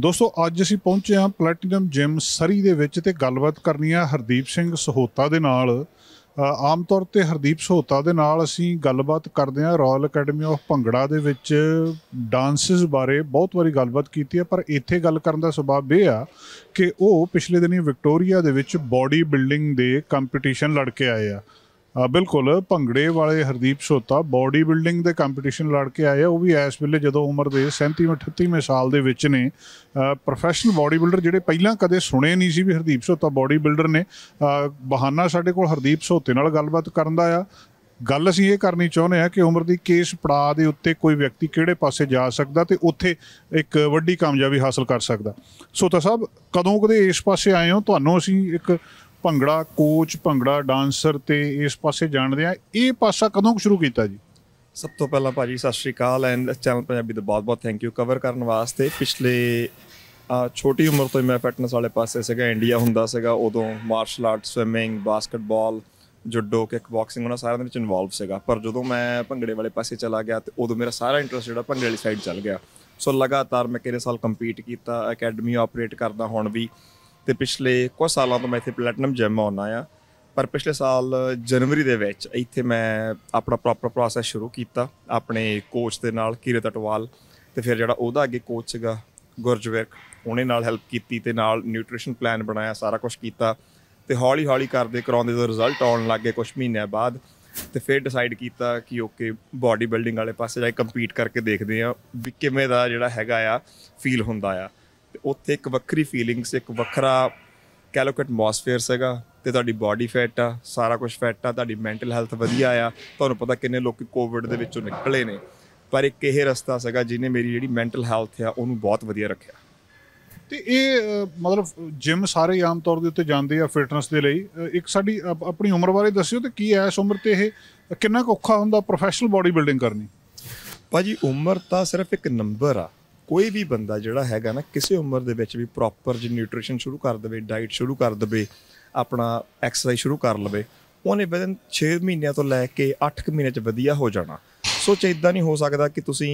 ਦੋਸਤੋ ਅੱਜ ਅਸੀਂ ਪਹੁੰਚੇ ਹਾਂ ਪਲੈਟੀਨਮ ਜਿਮ ਸਰੀ ਦੇ ਵਿੱਚ ਤੇ ਗੱਲਬਾਤ ਕਰਨੀ ਆ ਹਰਦੀਪ ਸਿੰਘ ਸਹੋਤਾ ਦੇ ਨਾਲ ਆਮ ਤੌਰ ਤੇ ਹਰਦੀਪ ਸਹੋਤਾ ਦੇ ਨਾਲ ਅਸੀਂ ਗੱਲਬਾਤ ਕਰਦੇ ਹਾਂ ਰਾਇਲ ਅਕੈਡਮੀ ਆਫ ਭੰਗੜਾ ਦੇ ਵਿੱਚ ਡਾਂਸਸ ਬਾਰੇ ਬਹੁਤ ਵਾਰੀ ਗੱਲਬਾਤ ਕੀਤੀ ਹੈ ਪਰ ਇੱਥੇ ਗੱਲ ਕਰਨ ਦਾ ਸੁਭਾਅ ਇਹ ਆ ਕਿ ਉਹ ਪਿਛਲੇ ਦਿਨੀ ਵਿਕਟੋਰੀਆ ਦੇ ਵਿੱਚ ਬਾਡੀ ਬਿਲਡਿੰਗ ਦੇ ਕੰਪੀਟੀਸ਼ਨ ਲੜ ਕੇ ਆਏ ਆ ਆ ਬਿਲਕੁਲ ਭੰਗੜੇ ਵਾਲੇ ਹਰਦੀਪ ਸੋਤਾ ਬਾਡੀ ਬਿਲਡਿੰਗ ਦੇ ਕੰਪੀਟੀਸ਼ਨ ਲੜ ਕੇ ਆਏ ਉਹ ਵੀ ਇਸ ਵੇਲੇ ਜਦੋਂ ਉਮਰ ਦੇ 37 38ਵੇਂ ਸਾਲ ਦੇ ਵਿੱਚ ਨੇ ਪ੍ਰੋਫੈਸ਼ਨਲ ਬਾਡੀ ਬਿਲਡਰ ਜਿਹੜੇ ਪਹਿਲਾਂ ਕਦੇ ਸੁਣੇ ਨਹੀਂ ਸੀ ਵੀ ਹਰਦੀਪ ਸੋਤਾ ਬਾਡੀ ਬਿਲਡਰ ਨੇ ਬਹਾਨਾ ਸਾਡੇ ਕੋਲ ਹਰਦੀਪ ਸੋਤੇ ਨਾਲ ਗੱਲਬਾਤ ਕਰਨ ਦਾ ਆ ਗੱਲ ਅਸੀਂ ਇਹ ਕਰਨੀ ਚਾਹੁੰਦੇ ਆ ਕਿ ਉਮਰ ਦੀ ਕੇਸ ਪੜਾ ਦੇ ਉੱਤੇ ਕੋਈ ਵਿਅਕਤੀ ਕਿਹੜੇ ਪਾਸੇ ਜਾ ਸਕਦਾ ਤੇ ਉੱਥੇ ਇੱਕ ਵੱਡੀ ਕਾਮਯਾਬੀ ਹਾਸਲ ਕਰ ਸਕਦਾ ਸੋਤਾ ਸਾਹਿਬ ਕਦੋਂ ਕਦੇ ਇਸ ਪਾਸੇ ਆਏ ਹੋ ਤੁਹਾਨੂੰ ਅਸੀਂ ਇੱਕ ਭੰਗੜਾ ਕੋਚ ਭੰਗੜਾ ਡਾਂਸਰ ਤੇ ਇਸ ਪਾਸੇ ਜਾਣਦੇ ਆ ਇਹ ਪਾਸਾ ਕਦੋਂ ਸ਼ੁਰੂ ਕੀਤਾ ਜੀ ਸਭ ਤੋਂ ਪਹਿਲਾਂ ਭਾਜੀ ਸਤਿ ਸ਼੍ਰੀ ਅਕਾਲ ਐਂਡ ਚੈਨਲ ਪੰਜਾਬੀ ਦਾ ਬਹੁਤ-ਬਹੁਤ ਥੈਂਕ ਯੂ ਕਵਰ ਕਰਨ ਵਾਸਤੇ ਪਿਛਲੇ ਆ ਛੋਟੀ ਉਮਰ ਤੋਂ ਹੀ ਮੈਂ ਫਿਟਨੈਸ ਵਾਲੇ ਪਾਸੇ ਸੀਗਾ ਇੰਡੀਆ ਹੁੰਦਾ ਸੀਗਾ ਉਦੋਂ martial art swimming basketball judo kickboxing ਉਹਨਾਂ ਸਾਰਿਆਂ ਦੇ ਵਿੱਚ ਇਨਵੋਲਵ ਸੀਗਾ ਪਰ ਜਦੋਂ ਮੈਂ ਭੰਗੜੇ ਵਾਲੇ ਪਾਸੇ ਚਲਾ ਗਿਆ ਤੇ ਉਦੋਂ ਮੇਰਾ ਸਾਰਾ ਇੰਟਰਸਟ ਜਿਹੜਾ ਭੰਗੜੇ ਵਾਲੀ ਸਾਈਡ ਚੱਲ ਗਿਆ ਸੋ ਲਗਾਤਾਰ ਮੈਂ ਕਿਹੜੇ ਸਾਲ ਕੰਪੀਟ ਕੀਤਾ ਅਕੈਡਮੀ ਆਪਰੇਟ ਕਰਦਾ ਹੁਣ ਵੀ ਤੇ ਪਿਛਲੇ ਕੁਝ ਸਾਲਾਂ ਤੋਂ ਮੈਂ ਇੱਥੇ ਪਲੈਟੀਨਮ ਜਿਮ ਆਉਣਾ ਆ ਪਰ ਪਿਛਲੇ ਸਾਲ ਜਨਵਰੀ ਦੇ ਵਿੱਚ ਇੱਥੇ ਮੈਂ ਆਪਣਾ ਪ੍ਰੋਪਰ ਪ੍ਰੋਸੈਸ ਸ਼ੁਰੂ ਕੀਤਾ ਆਪਣੇ ਕੋਚ ਦੇ ਨਾਲ ਕੀਰਤ ਅਟਵਾਲ ਤੇ ਫਿਰ ਜਿਹੜਾ ਉਹਦਾ ਅੱਗੇ ਕੋਚ ਸੀਗਾ ਗੁਰਜਵਰ ਉਹਨੇ ਨਾਲ ਹੈਲਪ ਕੀਤੀ ਤੇ ਨਾਲ ਨਿਊਟ੍ਰੀਸ਼ਨ ਪਲਾਨ ਬਣਾਇਆ ਸਾਰਾ ਕੁਝ ਕੀਤਾ ਤੇ ਹੌਲੀ ਹੌਲੀ ਕਰਦੇ ਕਰਾਉਂਦੇ ਦਾ ਰਿਜ਼ਲਟ ਆਉਣ ਲੱਗੇ ਕੁਝ ਮਹੀਨਿਆਂ ਬਾਅਦ ਤੇ ਫਿਰ ਡਿਸਾਈਡ ਕੀਤਾ ਕਿ ਓਕੇ ਬਾਡੀ ਬਿਲਡਿੰਗ ਵਾਲੇ ਪਾਸੇ ਜਾ ਕੇ ਕੰਪੀਟ ਕਰਕੇ ਦੇਖਦੇ ਆ ਵੀ ਕਿਵੇਂ ਦਾ ਜਿਹੜਾ ਹੈਗਾ ਆ ਫੀਲ ਹੁੰਦਾ ਆ ਉੱਥੇ ਇੱਕ ਵੱਖਰੀ ਫੀਲਿੰਗਸ ਇੱਕ ਵੱਖਰਾ ਕੈਲੋਕ ਐਟਮੋਸਫੇਅਰ ਸੀਗਾ ਤੇ ਤੁਹਾਡੀ ਬਾਡੀ ਫਿਟ ਆ ਸਾਰਾ ਕੁਝ ਫਿਟ ਆ ਤੁਹਾਡੀ ਮੈਂਟਲ ਹੈਲਥ ਵਧੀਆ ਆ ਤੁਹਾਨੂੰ ਪਤਾ ਕਿੰਨੇ ਲੋਕੀ ਕੋਵਿਡ ਦੇ ਵਿੱਚੋਂ ਨਿਕਲੇ ਨੇ ਪਰ ਇੱਕ ਇਹ ਰਸਤਾ ਸੀਗਾ ਜਿਹਨੇ ਮੇਰੀ ਜਿਹੜੀ ਮੈਂਟਲ ਹੈਲਥ ਆ ਉਹਨੂੰ ਬਹੁਤ ਵਧੀਆ ਰੱਖਿਆ ਤੇ ਇਹ ਮਤਲਬ ਜਿਮ ਸਾਰੇ ਆਮ ਤੌਰ ਦੇ ਉੱਤੇ ਜਾਂਦੇ ਆ ਫਿਟਨੈਸ ਦੇ ਲਈ ਇੱਕ ਸਾਡੀ ਆਪਣੀ ਉਮਰ ਬਾਰੇ ਦੱਸਿਓ ਤੇ ਕੀ ਐ ਇਸ ਉਮਰ ਤੇ ਇਹ ਕਿੰਨਾ ਔਖਾ ਹੁੰਦਾ ਪ੍ਰੋਫੈਸ਼ਨਲ ਬਾਡੀ ਬਿਲਡਿੰਗ ਕਰਨੀ ਭਾਜੀ ਉਮਰ ਤਾਂ ਸਿਰਫ ਇੱਕ ਨੰਬਰ ਆ ਕੋਈ ਵੀ ਬੰਦਾ ਜਿਹੜਾ ਹੈਗਾ ਨਾ ਕਿਸੇ ਉਮਰ ਦੇ ਵਿੱਚ ਵੀ ਪ੍ਰੋਪਰ ਜੀ ਨਿਊਟ੍ਰੀਸ਼ਨ ਸ਼ੁਰੂ ਕਰ ਦਵੇ ਡਾਈਟ ਸ਼ੁਰੂ ਕਰ ਦਵੇ ਆਪਣਾ ਐਕਸਰਸਾਈਜ ਸ਼ੁਰੂ ਕਰ ਲਵੇ ਉਹਨੇ ਵਜ਼ਨ 6 ਮਹੀਨਿਆਂ ਤੋਂ ਲੈ ਕੇ 8 ਮਹੀਨੇ ਚ ਵਧੀਆ ਹੋ ਜਾਣਾ ਸੋ ਇਦਾਂ ਨਹੀਂ ਹੋ ਸਕਦਾ ਕਿ ਤੁਸੀਂ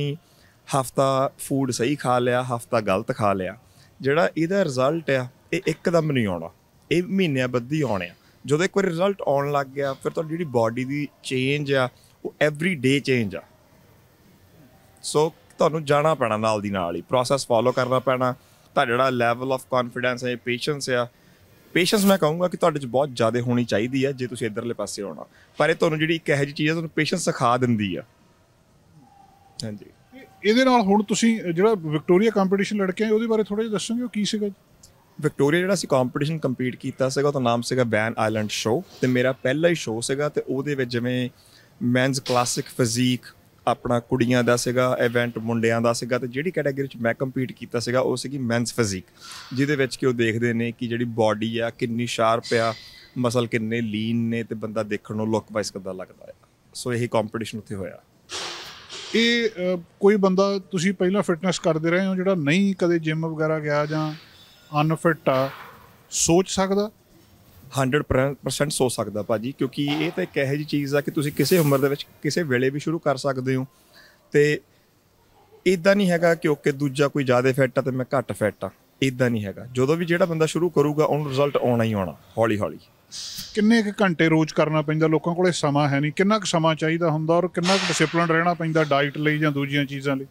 ਹਫਤਾ ਫੂਡ ਸਹੀ ਖਾ ਲਿਆ ਹਫਤਾ ਗਲਤ ਖਾ ਲਿਆ ਜਿਹੜਾ ਇਹਦਾ ਰਿਜ਼ਲਟ ਆ ਇਹ ਇੱਕਦਮ ਨਹੀਂ ਆਉਣਾ ਇਹ ਮਹੀਨਿਆਂ ਬੱਦੀ ਆਉਣੇ ਜਦੋਂ ਇੱਕ ਵਾਰ ਰਿਜ਼ਲਟ ਆਉਣ ਲੱਗ ਗਿਆ ਫਿਰ ਤੁਹਾਡੀ ਜਿਹੜੀ ਬਾਡੀ ਦੀ ਚੇਂਜ ਆ ਉਹ ਐਵਰੀ ਡੇ ਚੇਂਜ ਆ ਸੋ ਤੁਹਾਨੂੰ ਜਾਣਾ ਪੈਣਾ ਨਾਲ ਦੀ ਨਾਲ ਹੀ ਪ੍ਰੋਸੈਸ ਫਾਲੋ ਕਰਨਾ ਪੈਣਾ ਤਾਂ ਜਿਹੜਾ ਲੈਵਲ ਆਫ ਕੌਨਫੀਡੈਂਸ ਹੈ ਪੇਸ਼ੈਂਸ ਆ ਪੇਸ਼ੈਂਸ ਮੈਂ ਕਹੂੰਗਾ ਕਿ ਤੁਹਾਡੇ 'ਚ ਬਹੁਤ ਜ਼ਿਆਦਾ ਹੋਣੀ ਚਾਹੀਦੀ ਹੈ ਜੇ ਤੁਸੀਂ ਇਧਰਲੇ ਪਾਸੇ ਆਉਣਾ ਪਰ ਇਹ ਤੁਹਾਨੂੰ ਜਿਹੜੀ ਇੱਕ ਇਹੋ ਜਿਹੀ ਚੀਜ਼ ਹੈ ਤੁਹਾਨੂੰ ਪੇਸ਼ੈਂਸ ਸਿਖਾ ਦਿੰਦੀ ਆ ਹਾਂਜੀ ਇਹਦੇ ਨਾਲ ਹੁਣ ਤੁਸੀਂ ਜਿਹੜਾ ਵਿਕਟੋਰੀਆ ਕੰਪੀਟੀਸ਼ਨ ਲੜ ਕੇ ਆਏ ਉਹਦੇ ਬਾਰੇ ਥੋੜਾ ਜਿਹਾ ਦੱਸੋਗੇ ਉਹ ਕੀ ਸੀਗਾ ਵਿਕਟੋਰੀਆ ਜਿਹੜਾ ਸੀ ਕੰਪੀਟੀਸ਼ਨ ਕੰਪੀਟ ਕੀਤਾ ਸੀਗਾ ਉਹਦਾ ਨਾਮ ਸੀਗਾ ਬੈਨ ਆਈਲੈਂਡ ਸ਼ੋ ਤੇ ਮੇਰਾ ਪਹਿਲਾ ਹੀ ਸ਼ੋ ਸੀਗਾ ਤੇ ਉਹਦੇ ਵਿੱਚ ਜਿਵੇਂ ਮੈਨਸ ਕਲਾਸਿਕ ਫਿਜ਼ੀਕ ਆਪਣਾ ਕੁੜੀਆਂ ਦਾ ਸੀਗਾ ਇਵੈਂਟ ਮੁੰਡਿਆਂ ਦਾ ਸੀਗਾ ਤੇ ਜਿਹੜੀ ਕੈਟਾਗਰੀ ਚ ਮੈਂ ਕੰਪੀਟ ਕੀਤਾ ਸੀਗਾ ਉਹ ਸੀਗੀ ਮੈਨਸ ਫਿਜ਼ਿਕ ਜਿਹਦੇ ਵਿੱਚ ਕਿ ਉਹ ਦੇਖਦੇ ਨੇ ਕਿ ਜਿਹੜੀ ਬਾਡੀ ਆ ਕਿੰਨੀ ਸ਼ਾਰਪ ਆ ਮਸਲ ਕਿੰਨੇ ਲੀਨ ਨੇ ਤੇ ਬੰਦਾ ਦੇਖਣ ਨੂੰ ਲੁੱਕ ਵਾਈਜ਼ ਕਿਦਾਂ ਲੱਗਦਾ ਆ ਸੋ ਇਹੀ ਕੰਪੀਟੀਸ਼ਨ ਉੱਥੇ ਹੋਇਆ ਇਹ ਕੋਈ ਬੰਦਾ ਤੁਸੀਂ ਪਹਿਲਾਂ ਫਿਟਨੈਸ ਕਰਦੇ ਰਹੇ ਹੋ ਜਿਹੜਾ ਨਹੀਂ ਕਦੇ ਜਿਮ ਵਗੈਰਾ ਗਿਆ ਜਾਂ ਅਨਫਿਟ ਆ ਸੋਚ ਸਕਦਾ 100% ਸੋ ਸਕਦਾ ਭਾਜੀ ਕਿਉਂਕਿ ਇਹ ਤਾਂ ਇੱਕ ਇਹੋ ਜੀ ਚੀਜ਼ ਆ ਕਿ ਤੁਸੀਂ ਕਿਸੇ ਉਮਰ ਦੇ ਵਿੱਚ ਕਿਸੇ ਵੇਲੇ ਵੀ ਸ਼ੁਰੂ ਕਰ ਸਕਦੇ ਹੋ ਤੇ ਇਦਾਂ ਨਹੀਂ ਹੈਗਾ ਕਿ ਓਕੇ ਦੂਜਾ ਕੋਈ ਜ਼ਿਆਦਾ ਫਿੱਟ ਆ ਤੇ ਮੈਂ ਘੱਟ ਫਿੱਟ ਆ ਇਦਾਂ ਨਹੀਂ ਹੈਗਾ ਜਦੋਂ ਵੀ ਜਿਹੜਾ ਬੰਦਾ ਸ਼ੁਰੂ ਕਰੂਗਾ ਉਹਨੂੰ ਰਿਜ਼ਲਟ ਆਉਣਾ ਹੀ ਆਉਣਾ ਹੌਲੀ ਹੌਲੀ ਕਿੰਨੇ ਕੁ ਘੰਟੇ ਰੋਜ਼ ਕਰਨਾ ਪੈਂਦਾ ਲੋਕਾਂ ਕੋਲੇ ਸਮਾਂ ਹੈ ਨਹੀਂ ਕਿੰਨਾ ਕੁ ਸਮਾਂ ਚਾਹੀਦਾ ਹੁੰਦਾ ਔਰ ਕਿੰਨਾ ਕੁ ਡਿਸਪਲਿਨ ਰਹਿਣਾ ਪੈਂਦਾ ਡਾਈਟ ਲਈ ਜਾਂ ਦੂਜੀਆਂ ਚੀਜ਼ਾਂ ਲਈ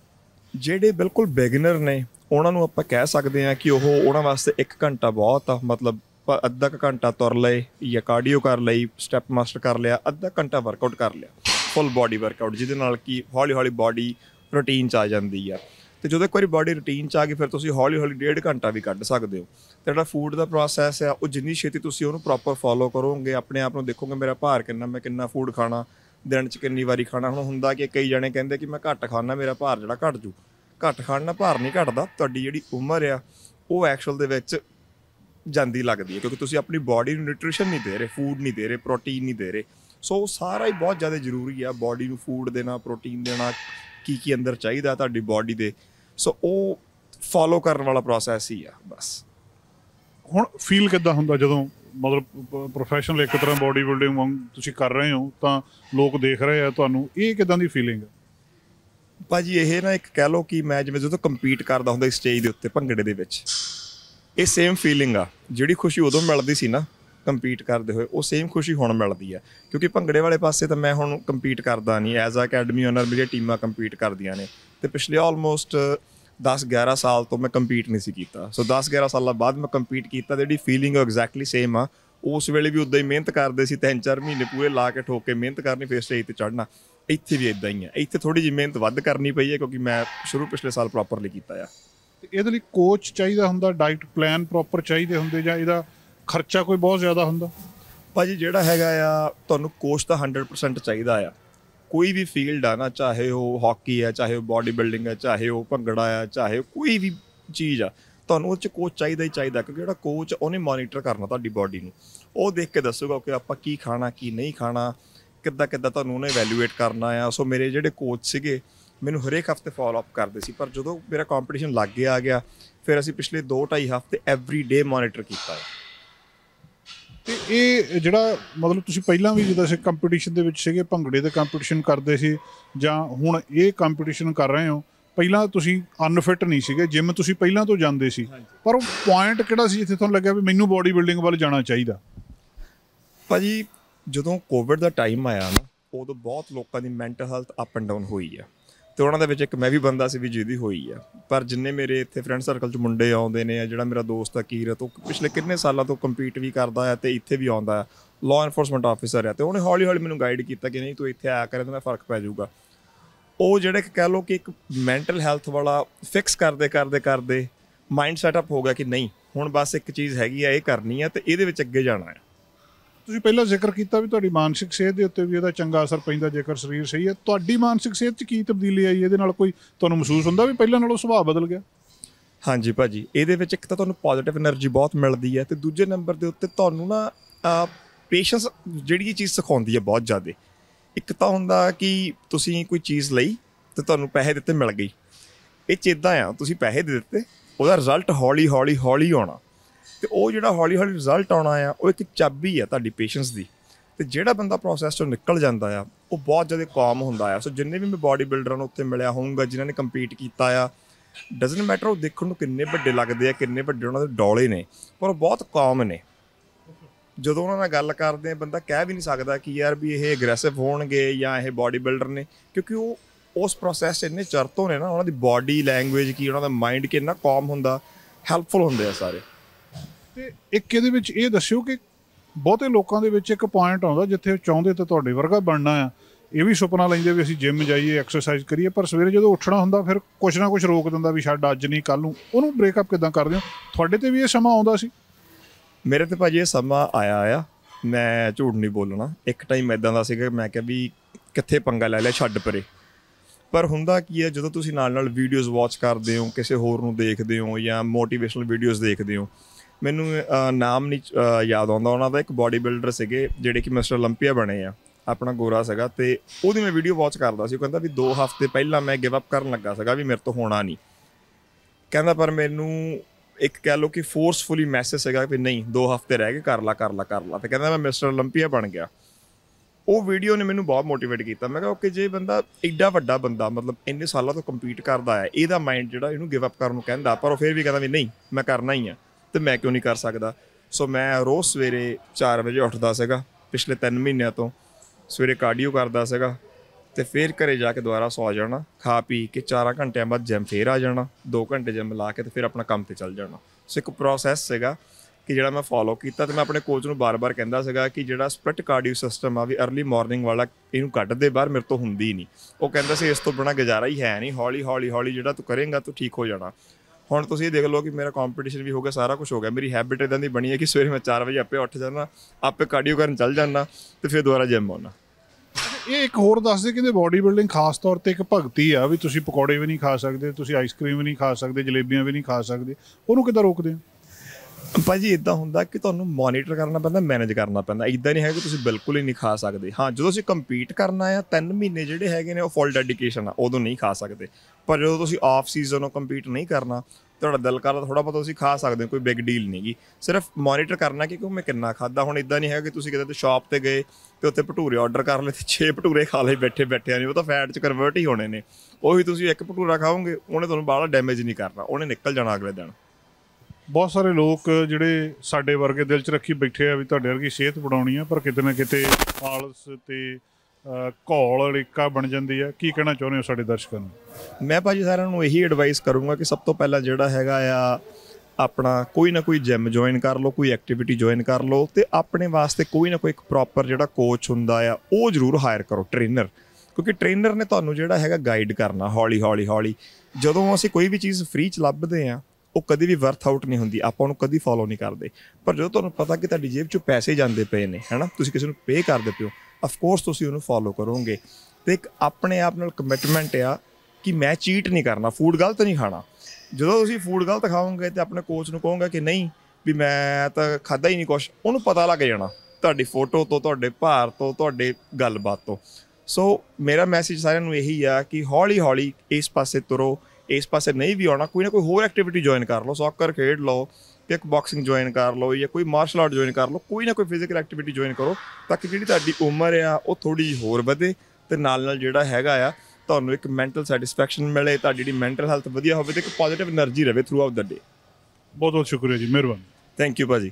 ਜਿਹੜੇ ਬਿਲਕੁਲ ਬਿਗਨਰ ਨੇ ਉਹਨਾਂ ਨੂੰ ਆਪਾਂ ਕਹਿ ਸਕਦੇ ਹਾਂ ਕਿ ਉਹ ਉਹਨਾਂ ਵਾਸਤੇ 1 ਘੰਟਾ ਬਹੁਤ ਆ ਮਤਲਬ ਆਪਾਂ ਅੱਧਾ ਘੰਟਾ ਤੁਰ ਲਏ ਜਾਂ ਕਾਰਡੀਓ ਕਰ ਲਈ ਸਟੈਪ ਮਾਸਟਰ ਕਰ ਲਿਆ ਅੱਧਾ ਘੰਟਾ ਵਰਕਆਊਟ ਕਰ ਲਿਆ ਫੁੱਲ ਬਾਡੀ ਵਰਕਆਊਟ ਜਿਹਦੇ ਨਾਲ ਕੀ ਹੌਲੀ ਹੌਲੀ ਬਾਡੀ ਪ੍ਰੋਟੀਨ ਚ ਆ ਜਾਂਦੀ ਆ ਤੇ ਜਦੋਂ ਇੱਕ ਵਾਰੀ ਬਾਡੀ ਰੁਟੀਨ ਚ ਆ ਗਈ ਫਿਰ ਤੁਸੀਂ ਹੌਲੀ ਹੌਲੀ ਡੇਢ ਘੰਟਾ ਵੀ ਕੱਢ ਸਕਦੇ ਹੋ ਤੇ ਜਿਹੜਾ ਫੂਡ ਦਾ ਪ੍ਰੋਸੈਸ ਆ ਉਹ ਜਿੰਨੀ ਛੇਤੀ ਤੁਸੀਂ ਉਹਨੂੰ ਪ੍ਰੋਪਰ ਫਾਲੋ ਕਰੋਗੇ ਆਪਣੇ ਆਪ ਨੂੰ ਦੇਖੋਗੇ ਮੇਰਾ ਭਾਰ ਕਿੰਨਾ ਮੈਂ ਕਿੰਨਾ ਫੂਡ ਖਾਣਾ ਦਿਨ ਚ ਕਿੰਨੀ ਵਾਰੀ ਖਾਣਾ ਹੁਣ ਹੁੰਦਾ ਕਿ ਕਈ ਜਣੇ ਕਹਿੰਦੇ ਕਿ ਮੈਂ ਘੱਟ ਖਾਣਾ ਮੇਰਾ ਭਾਰ ਜਿਹੜਾ ਘਟ ਜੂ ਘੱਟ ਖਾਣ ਨਾਲ ਭਾਰ ਨਹੀਂ ਘਟਦਾ ਤੁਹਾਡੀ ਜਿਹੜੀ ਉਮਰ ਆ ਉਹ ਐਕਚੁਅਲ ਦੇ ਵਿੱਚ ਜਾਂਦੀ ਲੱਗਦੀ ਹੈ ਕਿਉਂਕਿ ਤੁਸੀਂ ਆਪਣੀ ਬਾਡੀ ਨੂੰ ਨਿਊਟ੍ਰੀਸ਼ਨ ਨਹੀਂ ਦੇ ਰਹੇ ਫੂਡ ਨਹੀਂ ਦੇ ਰਹੇ ਪ੍ਰੋਟੀਨ ਨਹੀਂ ਦੇ ਰਹੇ ਸੋ ਸਾਰਾ ਹੀ ਬਹੁਤ ਜ਼ਿਆਦਾ ਜ਼ਰੂਰੀ ਆ ਬਾਡੀ ਨੂੰ ਫੂਡ ਦੇਣਾ ਪ੍ਰੋਟੀਨ ਦੇਣਾ ਕੀ ਕੀ ਅੰਦਰ ਚਾਹੀਦਾ ਤੁਹਾਡੀ ਬਾਡੀ ਦੇ ਸੋ ਉਹ ਫਾਲੋ ਕਰਨ ਵਾਲਾ ਪ੍ਰੋਸੈਸ ਹੀ ਆ ਬਸ ਹੁਣ ਫੀਲ ਕਿੱਦਾਂ ਹੁੰਦਾ ਜਦੋਂ ਮਤਲਬ ਪ੍ਰੋਫੈਸ਼ਨਲ ਇੱਕ ਤਰ੍ਹਾਂ ਬਾਡੀ ਬਿਲਡਿੰਗ ਵਾਂਗ ਤੁਸੀਂ ਕਰ ਰਹੇ ਹੋ ਤਾਂ ਲੋਕ ਦੇਖ ਰਹੇ ਆ ਤੁਹਾਨੂੰ ਇਹ ਕਿਦਾਂ ਦੀ ਫੀਲਿੰਗ ਹੈ ਭਾਜੀ ਇਹ ਨਾ ਇੱਕ ਕਹਿ ਲੋ ਕਿ ਮੈਂ ਜਿਵੇਂ ਜਦੋਂ ਕੰਪੀਟ ਕਰਦਾ ਹੁੰਦਾ ਸਟੇਜ ਦੇ ਉੱਤੇ ਭੰਗੜੇ ਦੇ ਵਿੱਚ ਇਹ ਸੇਮ ਫੀਲਿੰਗ ਆ ਜਿਹੜੀ ਖੁਸ਼ੀ ਉਦੋਂ ਮਿਲਦੀ ਸੀ ਨਾ ਕੰਪੀਟ ਕਰਦੇ ਹੋਏ ਉਹ ਸੇਮ ਖੁਸ਼ੀ ਹੁਣ ਮਿਲਦੀ ਆ ਕਿਉਂਕਿ ਭੰਗੜੇ ਵਾਲੇ ਪਾਸੇ ਤਾਂ ਮੈਂ ਹੁਣ ਕੰਪੀਟ ਕਰਦਾ ਨਹੀਂ ਐਜ਼ ਅ ਅਕੈਡਮੀ ਓਨਰ ਮੇਰੀ ਟੀਮਾਂ ਕੰਪੀਟ ਕਰਦੀਆਂ ਨੇ ਤੇ ਪਿਛਲੇ ਆਲਮੋਸਟ 10 11 ਸਾਲ ਤੋਂ ਮੈਂ ਕੰਪੀਟ ਨਹੀਂ ਸੀ ਕੀਤਾ ਸੋ 10 11 ਸਾਲਾਂ ਬਾਅਦ ਮੈਂ ਕੰਪੀਟ ਕੀਤਾ ਤੇ ਜਿਹੜੀ ਫੀਲਿੰਗ ਐਗਜ਼ੈਕਟਲੀ ਸੇਮ ਆ ਉਸ ਵੇਲੇ ਵੀ ਉਦਾਂ ਹੀ ਮਿਹਨਤ ਕਰਦੇ ਸੀ ਤਿੰਨ ਚਾਰ ਮਹੀਨੇ ਪੂਰੇ ਲਾ ਕੇ ਠੋਕ ਕੇ ਮਿਹਨਤ ਕਰਨੀ ਫੇਸ ਸਟੇਜ ਤੇ ਚੜਨਾ ਇੱਥੇ ਵੀ ਇਦਾਂ ਹੀ ਆ ਇੱਥੇ ਥੋੜੀ ਜਿਹੀ ਮਿਹਨਤ ਵੱਧ ਕਰਨੀ ਪਈ ਹੈ ਕਿਉਂਕਿ ਮੈਂ ਸ਼ੁਰੂ ਪਿਛਲੇ ਸਾਲ ਪ੍ਰੋਪਰਲੀ ਕੀਤਾ ਆ ਤੇ ਇਹਦੇ ਲਈ ਕੋਚ ਚਾਹੀਦਾ ਹੁੰਦਾ ਡਾਈਟ ਪਲਾਨ ਪ੍ਰੋਪਰ ਚਾਹੀਦੇ ਹੁੰਦੇ ਜਾਂ ਇਹਦਾ ਖਰਚਾ ਕੋਈ ਬਹੁਤ ਜ਼ਿਆਦਾ ਹੁੰਦਾ ਭਾਜੀ ਜਿਹੜਾ ਹੈਗਾ ਆ ਤੁਹਾਨੂੰ ਕੋਚ ਤਾਂ 100% ਚਾਹੀਦਾ ਆ ਕੋਈ ਵੀ ਫੀਲਡ ਆ ਨਾ ਚਾਹੇ ਉਹ ਹਾਕੀ ਆ ਚਾਹੇ ਉਹ ਬਾਡੀ ਬਿਲਡਿੰਗ ਆ ਚਾਹੇ ਉਹ ਭੰਗੜਾ ਆ ਚਾਹੇ ਕੋਈ ਵੀ ਚੀਜ਼ ਆ ਤੁਹਾਨੂੰ ਉਹ ਚ ਕੋਚ ਚਾਹੀਦਾ ਹੀ ਚਾਹੀਦਾ ਕਿਉਂਕਿ ਜਿਹੜਾ ਕੋਚ ਉਹਨੇ ਮੋਨੀਟਰ ਕਰਨਾ ਤੁਹਾਡੀ ਬਾਡੀ ਨੂੰ ਉਹ ਦੇਖ ਕੇ ਦੱਸੂਗਾ ਕਿ ਆਪਾਂ ਕੀ ਖਾਣਾ ਕੀ ਨਹੀਂ ਖਾਣਾ ਕਿੱਦਾਂ ਕਿੱਦਾਂ ਤੁਹਾਨੂੰ ਉਹਨੇ ਇਵੈਲੂਏਟ ਕਰਨਾ ਆ ਸੋ ਮੇਰੇ ਜਿਹੜੇ ਕੋਚ ਸੀਗੇ ਮੈਨੂੰ ਹਰੇਕ ਹਫਤੇ ਫਾਲੋ ਅਪ ਕਰਦੇ ਸੀ ਪਰ ਜਦੋਂ ਮੇਰਾ ਕੰਪੀਟੀਸ਼ਨ ਲੱਗ ਗਿਆ ਆ ਗਿਆ ਫਿਰ ਅਸੀਂ ਪਿਛਲੇ 2-2.5 ਹਫਤੇ ਐਵਰੀ ਡੇ ਮੋਨੀਟਰ ਕੀਤਾ ਹੈ ਤੇ ਇਹ ਜਿਹੜਾ ਮਤਲਬ ਤੁਸੀਂ ਪਹਿਲਾਂ ਵੀ ਜਦੋਂ ਅਸੀਂ ਕੰਪੀਟੀਸ਼ਨ ਦੇ ਵਿੱਚ ਸੀਗੇ ਭੰਗੜੇ ਦੇ ਕੰਪੀਟੀਸ਼ਨ ਕਰਦੇ ਸੀ ਜਾਂ ਹੁਣ ਇਹ ਕੰਪੀਟੀਸ਼ਨ ਕਰ ਰਹੇ ਹੋ ਪਹਿਲਾਂ ਤੁਸੀਂ ਅਨਫਿਟ ਨਹੀਂ ਸੀਗੇ ਜਿਮ ਤੁਸੀਂ ਪਹਿਲਾਂ ਤੋਂ ਜਾਂਦੇ ਸੀ ਪਰ ਉਹ ਪੁਆਇੰਟ ਕਿਹੜਾ ਸੀ ਜਿੱਥੇ ਤੁਹਾਨੂੰ ਲੱਗਿਆ ਵੀ ਮੈਨੂੰ ਬੋਡੀ ਬਿਲਡਿੰਗ ਵੱਲ ਜਾਣਾ ਚਾਹੀਦਾ ਭਾਜੀ ਜਦੋਂ ਕੋਵਿਡ ਦਾ ਟਾਈਮ ਆਇਆ ਨਾ ਉਦੋਂ ਬਹੁਤ ਲੋਕਾਂ ਦੀ mental health up and down ਹੋਈ ਆ ਤੇ ਉਹਨਾਂ ਦੇ ਵਿੱਚ ਇੱਕ ਮੈਂ ਵੀ ਬੰਦਾ ਸੀ ਵੀ ਜਿਹਦੀ ਹੋਈ ਆ ਪਰ ਜਿੰਨੇ ਮੇਰੇ ਇੱਥੇ ਫਰੈਂਡ ਸਰਕਲ ਚ ਮੁੰਡੇ ਆਉਂਦੇ ਨੇ ਆ ਜਿਹੜਾ ਮੇਰਾ ਦੋਸਤ ਆ ਕੀਰਤ ਉਹ ਪਿਛਲੇ ਕਿੰਨੇ ਸਾਲਾਂ ਤੋਂ ਕੰਪੀਟ ਵੀ ਕਰਦਾ ਆ ਤੇ ਇੱਥੇ ਵੀ ਆਉਂਦਾ ਆ ਲਾਅ ਐਨਫੋਰਸਮੈਂਟ ਆਫੀਸਰ ਆ ਤੇ ਉਹਨੇ ਹੌਲੀ ਹੌਲੀ ਮੈਨੂੰ ਗਾਈਡ ਕੀਤਾ ਕਿ ਨਹੀਂ ਤੂੰ ਇੱਥੇ ਆਇਆ ਕਰੇ ਤਾਂ ਫਰਕ ਪੈ ਜਾਊਗਾ ਉਹ ਜਿਹੜੇ ਕਹਿ ਲੋ ਕਿ ਇੱਕ ਮੈਂਟਲ ਹੈਲਥ ਵਾਲਾ ਫਿਕਸ ਕਰਦੇ ਕਰਦੇ ਕਰਦੇ ਮਾਈਂਡ ਸੈਟਅਪ ਹੋ ਗਿਆ ਕਿ ਨਹੀਂ ਹੁਣ ਬਸ ਇੱਕ ਚੀਜ਼ ਹੈਗੀ ਆ ਇਹ ਕਰਨੀ ਆ ਤੇ ਇਹਦੇ ਵਿੱਚ ਅੱਗੇ ਜਾਣਾ ਆ ਤੁਸੀਂ ਪਹਿਲਾਂ ਜ਼ਿਕਰ ਕੀਤਾ ਵੀ ਤੁਹਾਡੀ ਮਾਨਸਿਕ ਸਿਹਤ ਦੇ ਉੱਤੇ ਵੀ ਇਹਦਾ ਚੰਗਾ ਅਸਰ ਪੈਂਦਾ ਜੇਕਰ ਸਰੀਰ ਸਹੀ ਹੈ ਤੁਹਾਡੀ ਮਾਨਸਿਕ ਸਿਹਤ 'ਚ ਕੀ ਤਬਦੀਲੀ ਆਈ ਇਹਦੇ ਨਾਲ ਕੋਈ ਤੁਹਾਨੂੰ ਮਹਿਸੂਸ ਹੁੰਦਾ ਵੀ ਪਹਿਲਾਂ ਨਾਲੋਂ ਸੁਭਾਅ ਬਦਲ ਗਿਆ ਹਾਂਜੀ ਭਾਜੀ ਇਹਦੇ ਵਿੱਚ ਇੱਕ ਤਾਂ ਤੁਹਾਨੂੰ ਪੋਜ਼ਿਟਿਵ એનર્ਜੀ ਬਹੁਤ ਮਿਲਦੀ ਹੈ ਤੇ ਦੂਜੇ ਨੰਬਰ ਦੇ ਉੱਤੇ ਤੁਹਾਨੂੰ ਨਾ ਪੇਸ਼ੈਂਸ ਜਿਹੜੀ ਇਹ ਚੀਜ਼ ਸਿਖਾਉਂਦੀ ਹੈ ਬਹੁਤ ਜ਼ਿਆਦਾ ਇੱਕ ਤਾਂ ਹੁੰਦਾ ਕਿ ਤੁਸੀਂ ਕੋਈ ਚੀਜ਼ ਲਈ ਤੇ ਤੁਹਾਨੂੰ ਪੈਸੇ ਦਿੱਤੇ ਮਿਲ ਗਈ ਇਹ ਚੇਦਾ ਆ ਤੁਸੀਂ ਪੈਸੇ ਦੇ ਦਿੱਤੇ ਉਹਦਾ ਰਿਜ਼ਲਟ ਹੌਲੀ ਹੌਲੀ ਹੌਲੀ ਆਉਣਾ ਤੇ ਉਹ ਜਿਹੜਾ ਹੌਲੀ ਹੌਲੀ ਰਿਜ਼ਲਟ ਆਉਣਾ ਆ ਉਹ ਇੱਕ ਚਾਬੀ ਆ ਤੁਹਾਡੀ ਪੇਸ਼ੈਂਸ ਦੀ ਤੇ ਜਿਹੜਾ ਬੰਦਾ ਪ੍ਰੋਸੈਸ ਤੋਂ ਨਿਕਲ ਜਾਂਦਾ ਆ ਉਹ ਬਹੁਤ ਜ਼ਿਆਦਾ ਕਾਮ ਹੁੰਦਾ ਆ ਸੋ ਜਿੰਨੇ ਵੀ ਮੈਂ ਬਾਡੀ ਬਿਲਡਰਾਂ ਨੂੰ ਉੱਥੇ ਮਿਲਿਆ ਹੋਊਗਾ ਜਿਨ੍ਹਾਂ ਨੇ ਕੰਪੀਟ ਕੀਤਾ ਆ ਡਸਨਟ ਮੈਟਰ ਉਹ ਦੇਖਣ ਨੂੰ ਕਿੰਨੇ ਵੱਡੇ ਲੱਗਦੇ ਆ ਕਿੰਨੇ ਵੱਡੇ ਉਹਨਾਂ ਦੇ ਡੋਲੇ ਨੇ ਪਰ ਉਹ ਬਹੁਤ ਕਾਮ ਨੇ ਜਦੋਂ ਉਹਨਾਂ ਨਾਲ ਗੱਲ ਕਰਦੇ ਆ ਬੰਦਾ ਕਹਿ ਵੀ ਨਹੀਂ ਸਕਦਾ ਕਿ ਯਾਰ ਵੀ ਇਹ ਐਗਰੈਸਿਵ ਹੋਣਗੇ ਜਾਂ ਇਹ ਬਾਡੀ ਬਿਲਡਰ ਨੇ ਕਿਉਂਕਿ ਉਹ ਉਸ ਪ੍ਰੋਸੈਸ ਇੰਨੇ ਚਰਤੋਂ ਨੇ ਨਾ ਉਹਨਾਂ ਦੀ ਬਾਡੀ ਲੈਂਗੁਏਜ ਕੀ ਉਹਨਾਂ ਦਾ ਮਾਈਂਡ ਕਿੰਨਾ ਕਾਮ ਹੁੰਦਾ ਹੈਲਪਫੁਲ ਹੁੰਦੇ ਆ ਸਾਰੇ ਤੇ ਇੱਕ ਇਹਦੇ ਵਿੱਚ ਇਹ ਦੱਸਿਓ ਕਿ ਬਹੁਤੇ ਲੋਕਾਂ ਦੇ ਵਿੱਚ ਇੱਕ ਪੁਆਇੰਟ ਆਉਂਦਾ ਜਿੱਥੇ ਚਾਹੁੰਦੇ ਤਾਂ ਤੁਹਾਡੇ ਵਰਗਾ ਬਣਨਾ ਆ ਇਹ ਵੀ ਸੁਪਨਾ ਲੈਂਦੇ ਵੀ ਅਸੀਂ ਜਿਮ ਜਾਈਏ ਐਕਸਰਸਾਈਜ਼ ਕਰੀਏ ਪਰ ਸਵੇਰੇ ਜਦੋਂ ਉੱਠਣਾ ਹੁੰਦਾ ਫਿਰ ਕੁਝ ਨਾ ਕੁਝ ਰੋਕ ਦਿੰਦਾ ਵੀ ਛੱਡ ਅੱਜ ਨਹੀਂ ਕੱਲ ਨੂੰ ਉਹਨੂੰ ਬ੍ਰੇਕਅਪ ਕਿਦਾਂ ਕਰਦੇ ਹੋ ਤੁਹਾਡੇ ਤੇ ਵੀ ਇਹ ਸਮਾਂ ਆਉਂਦਾ ਸੀ ਮੇਰੇ ਤੇ ਭਾਜੀ ਇਹ ਸਮਾਂ ਆਇਆ ਆ ਮੈਂ ਝੂਠ ਨਹੀਂ ਬੋਲਣਾ ਇੱਕ ਟਾਈਮ ਐਦਾਂ ਦਾ ਸੀਗਾ ਮੈਂ ਕਿਹਾ ਵੀ ਕਿੱਥੇ ਪੰਗਾ ਲੈ ਲਿਆ ਛੱਡ ਪਰੇ ਪਰ ਹੁੰਦਾ ਕੀ ਹੈ ਜਦੋਂ ਤੁਸੀਂ ਨਾਲ ਨਾਲ ਵੀਡੀਓਜ਼ ਵਾਚ ਕਰਦੇ ਹੋ ਕਿਸੇ ਹੋਰ ਨੂੰ ਦੇਖਦੇ ਹੋ ਜਾਂ ਮੋਟੀਵੇਸ਼ਨਲ ਵੀਡੀਓਜ਼ ਦੇਖਦੇ ਹੋ ਮੈਨੂੰ ਨਾਮ ਨਹੀਂ ਯਾਦ ਆਉਂਦਾ ਉਹਨਾਂ ਦਾ ਇੱਕ ਬਾਡੀ ਬਿਲਡਰ ਸੀਗੇ ਜਿਹੜੇ ਕਿ ਮਿਸਟਰ 올ੰਪੀਆ ਬਣੇ ਆ ਆਪਣਾ ਗੋਰਾ ਸੀਗਾ ਤੇ ਉਹਦੀ ਮੈਂ ਵੀਡੀਓ ਵਾਚ ਕਰਦਾ ਸੀ ਉਹ ਕਹਿੰਦਾ ਵੀ 2 ਹਫ਼ਤੇ ਪਹਿਲਾਂ ਮੈਂ ਗਿਵ ਅਪ ਕਰਨ ਲੱਗਾ ਸੀਗਾ ਵੀ ਮੇਰੇ ਤੋਂ ਹੋਣਾ ਨਹੀਂ ਕਹਿੰਦਾ ਪਰ ਮੈਨੂੰ ਇੱਕ ਕਹਿ ਲੋ ਕਿ ਫੋਰਸਫੁਲੀ ਮੈਸੇਜ ਸੀਗਾ ਕਿ ਨਹੀਂ 2 ਹਫ਼ਤੇ ਰਹਿ ਗਏ ਕਰ ਲਾ ਕਰ ਲਾ ਕਰ ਲਾ ਤੇ ਕਹਿੰਦਾ ਮੈਂ ਮਿਸਟਰ 올ੰਪੀਆ ਬਣ ਗਿਆ ਉਹ ਵੀਡੀਓ ਨੇ ਮੈਨੂੰ ਬਹੁਤ ਮੋਟੀਵੇਟ ਕੀਤਾ ਮੈਂ ਕਿਹਾ ਓਕੇ ਜੇ ਬੰਦਾ ਐਡਾ ਵੱਡਾ ਬੰਦਾ ਮਤਲਬ ਇੰਨੇ ਸਾਲਾਂ ਤੋਂ ਕੰਪੀਟ ਕਰਦਾ ਆ ਇਹਦਾ ਮਾਈਂਡ ਜਿਹੜਾ ਇਹਨੂੰ ਗਿਵ ਅਪ ਕਰਨ ਨੂੰ ਕਹਿੰਦਾ ਪਰ ਉਹ ਫਿਰ ਵੀ ਕਹਿੰਦਾ ਵੀ ਨਹੀਂ ਮੈਂ ਕਰਨਾ ਹੀ ਆ ਤੇ ਮੈਂ ਕਿਉਂ ਨਹੀਂ ਕਰ ਸਕਦਾ ਸੋ ਮੈਂ ਰੋਜ਼ ਸਵੇਰੇ 4 ਵਜੇ ਉੱਠਦਾ ਸੀਗਾ ਪਿਛਲੇ 3 ਮਹੀਨਿਆਂ ਤੋਂ ਸਵੇਰੇ ਕਾਰਡੀਓ ਕਰਦਾ ਸੀਗਾ ਤੇ ਫਿਰ ਘਰੇ ਜਾ ਕੇ ਦੁਬਾਰਾ ਸੌ ਜਾਣਾ ਖਾ ਪੀ ਕੇ 4 ਘੰਟਿਆਂ ਬਾਅਦ ਜਿਮ ਫੇਰ ਆ ਜਾਣਾ 2 ਘੰਟੇ ਜਿਮ ਲਾ ਕੇ ਤੇ ਫਿਰ ਆਪਣਾ ਕੰਮ ਤੇ ਚੱਲ ਜਾਣਾ ਸੋ ਇੱਕ ਪ੍ਰੋਸੈਸ ਸੀਗਾ ਕਿ ਜਿਹੜਾ ਮੈਂ ਫੋਲੋ ਕੀਤਾ ਤੇ ਮੈਂ ਆਪਣੇ ਕੋਚ ਨੂੰ ਬਾਰ-ਬਾਰ ਕਹਿੰਦਾ ਸੀਗਾ ਕਿ ਜਿਹੜਾ ਸਪਲਿਟ ਕਾਰਡੀਓ ਸਿਸਟਮ ਆ ਵੀ अर्ਲੀ ਮਾਰਨਿੰਗ ਵਾਲਾ ਇਹਨੂੰ ਕੱਢ ਦੇ ਬਾਹਰ ਮੇਰੇ ਤੋਂ ਹੁੰਦੀ ਨਹੀਂ ਉਹ ਕਹਿੰਦਾ ਸੀ ਇਸ ਤੋਂ ਬਿਨਾ ਗੁਜ਼ਾਰਾ ਹੀ ਹੈ ਨਹੀਂ ਹੌਲੀ ਹੌਲੀ ਹੌਲੀ ਜਿਹੜਾ ਤੂੰ ਕਰੇਂਗਾ ਤੂੰ ਠੀਕ ਹੋ ਜਾਣਾ ਹੁਣ ਤੁਸੀਂ ਇਹ ਦੇਖ ਲਓ ਕਿ ਮੇਰਾ ਕੰਪੀਟੀਸ਼ਨ ਵੀ ਹੋ ਗਿਆ ਸਾਰਾ ਕੁਝ ਹੋ ਗਿਆ ਮੇਰੀ ਹੈਬਿਟ ਇਦਾਂ ਦੀ ਬਣੀ ਹੈ ਕਿ ਸਵੇਰੇ ਮੈਂ 4 ਵਜੇ ਆਪੇ ਉੱਠ ਜਾਣਾ ਆਪੇ ਕਾਰਡੀਓ ਕਰਨ ਚੱਲ ਜਾਣਾ ਤੇ ਫਿਰ ਦੁਬਾਰਾ ਜਿਮ ਆਉਣਾ ਇਹ ਇੱਕ ਹੋਰ ਦੱਸ ਦੇ ਕਿੰਦੇ ਬਾਡੀ ਬਿਲਡਿੰਗ ਖਾਸ ਤੌਰ ਤੇ ਇੱਕ ਭਗਤੀ ਆ ਵੀ ਤੁਸੀਂ ਪਕੌੜੇ ਵੀ ਨਹੀਂ ਖਾ ਸਕਦੇ ਤੁਸੀਂ ਆਈਸਕ੍ਰੀਮ ਵੀ ਨਹੀਂ ਖਾ ਸਕਦੇ ਜਲੇਬੀਆਂ ਵੀ ਨਹੀਂ ਖਾ ਸਕਦੇ ਉਹਨੂੰ ਕਿਦਾਂ ਰੋਕਦੇ ਆ ਭਾਜੀ ਇਦਾਂ ਹੁੰਦਾ ਕਿ ਤੁਹਾਨੂੰ ਮੋਨੀਟਰ ਕਰਨਾ ਪੈਂਦਾ ਮੈਨੇਜ ਕਰਨਾ ਪੈਂਦਾ ਇਦਾਂ ਨਹੀਂ ਹੈ ਕਿ ਤੁਸੀਂ ਬਿਲਕੁਲ ਹੀ ਨਹੀਂ ਖਾ ਸਕਦੇ ਹਾਂ ਜਦੋਂ ਤੁਸੀਂ ਕੰਪੀਟ ਕਰਨਾ ਆ 3 ਮਹੀਨੇ ਜਿਹੜੇ ਹੈਗੇ ਨੇ ਉਹ ਫੁੱਲ ਡੈਡੀਕੇਸ਼ਨ ਆ ਉਦੋਂ ਨਹੀਂ ਖਾ ਸਕਦੇ ਪਰ ਜਦੋਂ ਤੁਸੀਂ ਆਫ ਸੀਜ਼ਨ ਉਹ ਕੰਪੀਟ ਨਹੀਂ ਕਰਨਾ ਤੁਹਾਡਾ ਦਿਲ ਕਰਦਾ ਥੋੜਾ ਬਹੁਤ ਤੁਸੀਂ ਖਾ ਸਕਦੇ ਹੋ ਕੋਈ ਬਿਗ ਡੀਲ ਨਹੀਂਗੀ ਸਿਰਫ ਮੋਨੀਟਰ ਕਰਨਾ ਕਿ ਕਿਉਂ ਮੈਂ ਕਿੰਨਾ ਖਾਦਾ ਹੁਣ ਇਦਾਂ ਨਹੀਂ ਹੈਗਾ ਕਿ ਤੁਸੀਂ ਕਿਤੇ ਤੇ ਸ਼ਾਪ ਤੇ ਗਏ ਤੇ ਉੱਥੇ ਭਟੂਰੇ ਆਰਡਰ ਕਰ ਲਏ ਤੇ 6 ਭਟੂਰੇ ਖਾ ਲਏ ਬੈਠੇ ਬੈਠਿਆਂ ਨਹੀਂ ਉਹ ਤਾਂ ਫੈਟ ਚ ਕਨਵਰਟ ਹੀ ਹੋਣੇ ਨੇ ਉਹੀ ਤੁਸੀਂ ਇੱਕ ਭਟੂਰਾ ਖਾਓਗੇ ਉਹਨੇ ਤੁਹਾਨੂੰ ਬਾਹਲਾ ਡੈਮੇਜ ਨਹੀਂ ਕਰਨਾ ਉਹਨੇ ਨਿਕਲ ਜਾਣਾ ਅਗਲੇ ਦਿਨ ਬਹੁਤ ਸਾਰੇ ਲੋਕ ਜਿਹੜੇ ਸਾਡੇ ਵਰਗੇ ਦਿਲ 'ਚ ਰੱਖੀ ਬੈਠੇ ਆ ਵੀ ਤੁਹਾਡੇ ਵਰਗੀ ਸਿਹਤ ਬਣਾਉਣੀ ਆ ਪਰ ਕਿਤੇ ਨਾ ਕਿਤੇ ਆਲਸ ਤੇ ਘੋਲ ਅੜਿੱਕਾ ਬਣ ਜਾਂਦੀ ਆ ਕੀ ਕਹਿਣਾ ਚਾਹੁੰਦੇ ਹੋ ਸਾਡੇ ਦਰਸ਼ਕਾਂ ਨੂੰ ਮੈਂ ਭਾਜੀ ਸਾਰਿਆਂ ਨੂੰ ਇਹੀ ਐਡਵਾਈਸ ਕਰੂੰਗਾ ਕਿ ਸਭ ਤੋਂ ਪਹਿਲਾਂ ਜਿਹੜਾ ਹੈਗਾ ਆ ਆਪਣਾ ਕੋਈ ਨਾ ਕੋਈ ਜਿਮ ਜੁਆਇਨ ਕਰ ਲਓ ਕੋਈ ਐਕਟੀਵਿਟੀ ਜੁਆਇਨ ਕਰ ਲਓ ਤੇ ਆਪਣੇ ਵਾਸਤੇ ਕੋਈ ਨਾ ਕੋਈ ਇੱਕ ਪ੍ਰੋਪਰ ਜਿਹੜਾ ਕੋਚ ਹੁੰਦਾ ਆ ਉਹ ਜ਼ਰੂਰ ਹਾਇਰ ਕਰੋ ਟ੍ਰੇਨਰ ਕਿਉਂਕਿ ਟ੍ਰੇਨਰ ਨੇ ਤੁਹਾਨੂੰ ਜਿਹੜਾ ਹੈਗਾ ਗਾਈਡ ਕਰਨਾ ਹੌਲੀ ਹੌਲੀ ਹੌਲੀ ਜਦੋਂ ਅਸੀਂ ਕੋਈ ਵੀ ਚੀਜ਼ ਫ੍ਰੀ ਚ ਲੱਭਦੇ ਆ ਉਹ ਕਦੇ ਵੀ ਵਰਥ ਆਊਟ ਨਹੀਂ ਹੁੰਦੀ ਆਪਾਂ ਉਹਨੂੰ ਕਦੀ ਫਾਲੋ ਨਹੀਂ ਕਰਦੇ ਪਰ ਜਦੋਂ ਤੁਹਾਨੂੰ ਪਤਾ ਕਿ ਤੁਹਾਡੀ ਜੇਬ 'ਚੋਂ ਪੈਸੇ ਜਾਂਦੇ ਪਏ ਨੇ ਹੈਨਾ ਤੁਸੀਂ ਕਿਸੇ ਨੂੰ ਪੇ ਕਰਦੇ ਪਿਓ ਆਫ ਕੋਰਸ ਤੁਸੀਂ ਉਹਨੂੰ ਫਾਲੋ ਕਰੋਗੇ ਤੇ ਇੱਕ ਆਪਣੇ ਆਪ ਨਾਲ ਕਮਿਟਮੈਂਟ ਆ ਕਿ ਮੈਂ ਚੀਟ ਨਹੀਂ ਕਰਨਾ ਫੂਡ ਗਲਤ ਨਹੀਂ ਖਾਣਾ ਜਦੋਂ ਤੁਸੀਂ ਫੂਡ ਗਲਤ ਖਾਓਗੇ ਤੇ ਆਪਣੇ ਕੋਚ ਨੂੰ ਕਹੋਗੇ ਕਿ ਨਹੀਂ ਵੀ ਮੈਂ ਤਾਂ ਖਾਦਾ ਹੀ ਨਹੀਂ ਕੁਛ ਉਹਨੂੰ ਪਤਾ ਲੱਗ ਜਾਣਾ ਤੁਹਾਡੀ ਫੋਟੋ ਤੋਂ ਤੁਹਾਡੇ ਭਾਰ ਤੋਂ ਤੁਹਾਡੇ ਗੱਲਬਾਤ ਤੋਂ ਸੋ ਮੇਰਾ ਮੈਸੇਜ ਸਾਰਿਆਂ ਨੂੰ ਇਹੀ ਆ ਕਿ ਹੌਲੀ ਹੌਲੀ ਇਸ ਪਾਸੇ ਤੁਰੋ ਇਸ ਪਾਸੇ ਨਹੀਂ ਵੀ ਆਉਣਾ ਕੋਈ ਨਾ ਕੋਈ ਹੋਰ ਐਕਟੀਵਿਟੀ ਜੁਆਇਨ ਕਰ ਲਓ ਸੌਕਰ ਖੇਡ ਲਓ ਕਿਕ ਬਾਕਸਿੰਗ ਜੁਆਇਨ ਕਰ ਲਓ ਜਾਂ ਕੋਈ ਮਾਰਸ਼ਲ ਆਰਟ ਜੁਆਇਨ ਕਰ ਲਓ ਕੋਈ ਨਾ ਕੋਈ ਫਿਜ਼ੀਕਲ ਐਕਟੀਵਿਟੀ ਜੁਆਇਨ ਕਰੋ ਤਾਂ ਕਿ ਜਿਹੜੀ ਤੁਹਾਡੀ ਉਮਰ ਆ ਉਹ ਥੋੜੀ ਹੋਰ ਵਧੇ ਤੇ ਨਾਲ ਨਾਲ ਜਿਹੜਾ ਹੈਗਾ ਆ ਤੁਹਾਨੂੰ ਇੱਕ ਮੈਂਟਲ ਸੈਟੀਸਫੈਕਸ਼ਨ ਮਿਲੇ ਤਾਂ ਜਿਹੜੀ ਮੈਂਟਲ ਹੈਲਥ ਵਧੀਆ ਹੋਵੇ ਤੇ ਇੱਕ ਪੋਜ਼ਿਟਿਵ એનર્ਜੀ ਰਵੇ ਥਰੂ ਆਊਟ ਦਾ ਡੇ ਬਹੁਤ ਬਹੁਤ ਸ਼ੁਕਰੀਆ ਜੀ ਮਿਹਰਬਾਨੀ ਥੈਂਕ ਯੂ ਭਾਜੀ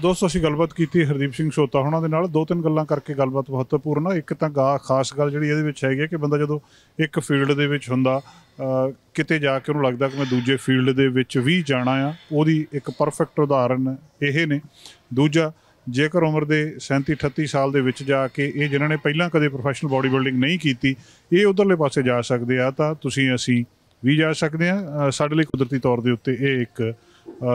ਦੋਸਤੋ ਅਸੀਂ ਗੱਲਬਾਤ ਕੀਤੀ ਹਰਦੀਪ ਸਿੰਘ ਸੋਤਾ ਹੁਣਾਂ ਦੇ ਨਾਲ ਦੋ ਤਿੰਨ ਗੱਲਾਂ ਕਰਕੇ ਗੱਲਬਾਤ ਮਹੱਤਵਪੂਰਨ ਆ ਇੱਕ ਤਾਂ ਗਾ ਖਾਸ ਗੱਲ ਜਿਹੜੀ ਇਹਦੇ ਵਿੱਚ ਹੈਗੀ ਹੈ ਕਿ ਬੰਦਾ ਜਦੋਂ ਇੱਕ ਫੀਲਡ ਦੇ ਵਿੱਚ ਹੁੰਦਾ ਕਿਤੇ ਜਾ ਕੇ ਉਹਨੂੰ ਲੱਗਦਾ ਕਿ ਮੈਂ ਦੂਜੇ ਫੀਲਡ ਦੇ ਵਿੱਚ ਵੀ ਜਾਣਾ ਆ ਉਹਦੀ ਇੱਕ ਪਰਫੈਕਟ ਉਦਾਹਰਨ ਇਹ ਨੇ ਦੂਜਾ ਜੇਕਰ ਉਮਰ ਦੇ 37 38 ਸਾਲ ਦੇ ਵਿੱਚ ਜਾ ਕੇ ਇਹ ਜਿਨ੍ਹਾਂ ਨੇ ਪਹਿਲਾਂ ਕਦੇ ਪ੍ਰੋਫੈਸ਼ਨਲ ਬਾਡੀ ਬਿਲਡਿੰਗ ਨਹੀਂ ਕੀਤੀ ਇਹ ਉਧਰਲੇ ਪਾਸੇ ਜਾ ਸਕਦੇ ਆ ਤਾਂ ਤੁਸੀਂ ਅਸੀਂ ਵੀ ਜਾ ਸਕਦੇ ਆ ਸਾਡੇ ਲਈ ਕੁਦਰਤੀ ਤੌਰ ਦੇ ਉੱਤੇ ਇਹ ਇੱਕ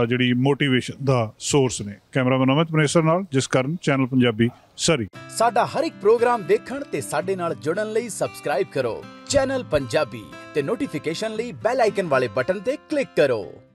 ਜਿਹੜੀ ਮੋਟੀਵੇਸ਼ਨ ਦਾ ਸੋਰਸ ਨੇ ਕੈਮਰਾਮੈਨ ਅਮਿਤ ਪ੍ਰੇਸ਼ਰ ਨਾਲ ਜਿਸ ਕਰਨ ਚੈਨਲ ਪੰਜਾਬੀ ਸਰੀ ਸਾਡਾ ਹਰ ਇੱਕ ਪ੍ਰੋਗਰਾਮ ਦੇਖਣ ਤੇ ਸਾਡੇ ਨਾਲ ਜੁੜਨ ਲਈ ਸਬਸਕ੍ਰਾਈਬ ਕਰੋ ਚੈਨਲ ਪੰਜਾਬੀ ਤੇ ਨੋਟੀਫਿਕੇਸ਼ਨ ਲਈ ਬੈਲ ਆਈਕਨ ਵਾਲੇ ਬਟਨ ਤੇ ਕਲਿੱਕ ਕਰੋ